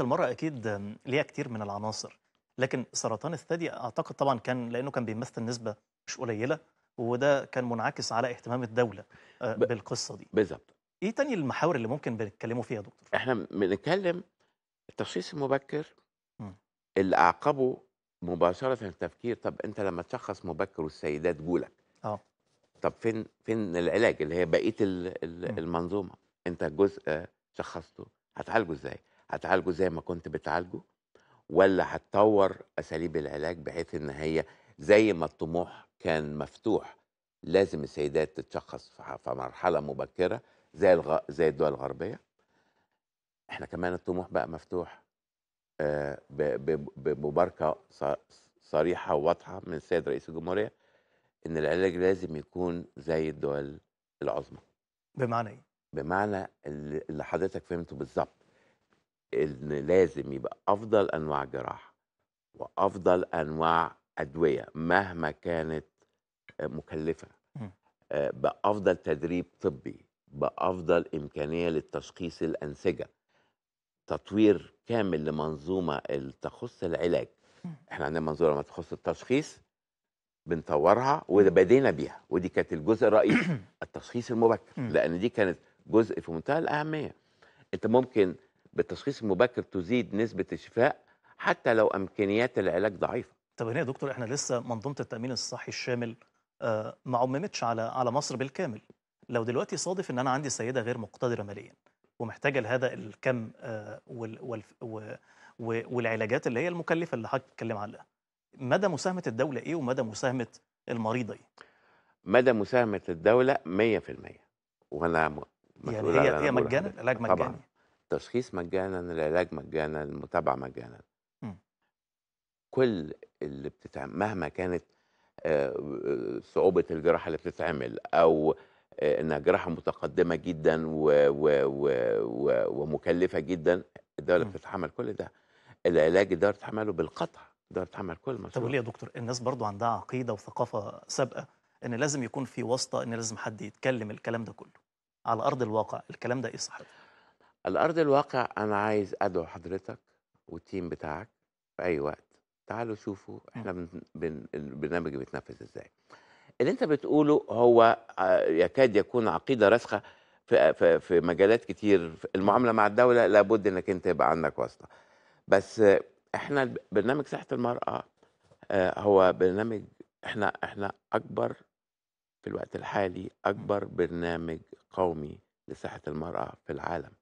المرأة أكيد ليها كتير من العناصر لكن سرطان الثدي أعتقد طبعا كان لأنه كان بيمثل نسبة مش قليلة وده كان منعكس على اهتمام الدولة آه، بالقصة دي بالظبط إيه تاني المحاور اللي ممكن بنتكلموا فيها يا دكتور؟ إحنا بنتكلم التشخيص المبكر م. اللي أعقبه مباشرة تفكير طب أنت لما تشخص مبكر والسيدات جولك أه طب فين فين العلاج اللي هي بقية المنظومة أنت جزء شخصته هتعالجه إزاي؟ هتعالجه زي ما كنت بتعالجه ولا هتطور اساليب العلاج بحيث ان هي زي ما الطموح كان مفتوح لازم السيدات تتشخص في مرحله مبكره زي الغ... زي الدول الغربيه احنا كمان الطموح بقى مفتوح آه، بمباركه صريحه وواضحه من السيد رئيس الجمهوريه ان العلاج لازم يكون زي الدول العظمى بمعنى ايه بمعنى اللي حضرتك فهمته بالظبط ان لازم يبقى افضل انواع جراحه وافضل انواع ادويه مهما كانت آه، مكلفه آه، بافضل تدريب طبي بافضل امكانيه للتشخيص الانسجه تطوير كامل لمنظومه تخص العلاج احنا عندنا منظومه ما تخص التشخيص بنطورها وبدينا بيها ودي كانت الجزء الرئيسي التشخيص المبكر لان دي كانت جزء في منتهى الاهميه انت ممكن بالتشخيص المبكر تزيد نسبة الشفاء حتى لو إمكانيات العلاج ضعيفة طب هنا يا دكتور احنا لسه منظومة التأمين الصحي الشامل آه، ما عممتش على على مصر بالكامل لو دلوقتي صادف ان انا عندي سيده غير مقتدره ماليا ومحتاجه لهذا الكم آه، والعلاجات اللي هي المكلفه اللي حضرتك بتتكلم عليها مدى مساهمه الدوله ايه ومدى مساهمه المريضه ايه مدى مساهمه الدوله 100% وانا يعني هي هي مجانا العلاج مجاني طبعا التشخيص مجانا العلاج مجانا المتابعه مجانا م. إمم. كل اللي بتتعمل مهما كانت آه، صعوبه الجراحه اللي بتتعمل او آه، انها جراحه متقدمه جدا و و و و ومكلفه جدا الدوله إمم. بتتحمل كل ده العلاج الدوله بتتحمله بالقطع الدوله بتتحمل كل مشروع طب ليه يا دكتور الناس برضو عندها عقيده وثقافه سابقه ان لازم يكون في واسطه ان لازم حد يتكلم الكلام ده كله على ارض الواقع الكلام ده ايه صحيح الارض الواقع انا عايز ادعو حضرتك والتيم بتاعك في اي وقت تعالوا شوفوا احنا البرنامج بيتنفذ ازاي اللي انت بتقوله هو آه، يكاد يكون عقيده راسخه في في, في مجالات كتير المعامله مع الدوله لابد انك انت يبقى عندك واسطه بس احنا برنامج صحه المراه آه، هو برنامج احنا احنا اكبر في الوقت الحالي اكبر برنامج قومي لصحه المراه في العالم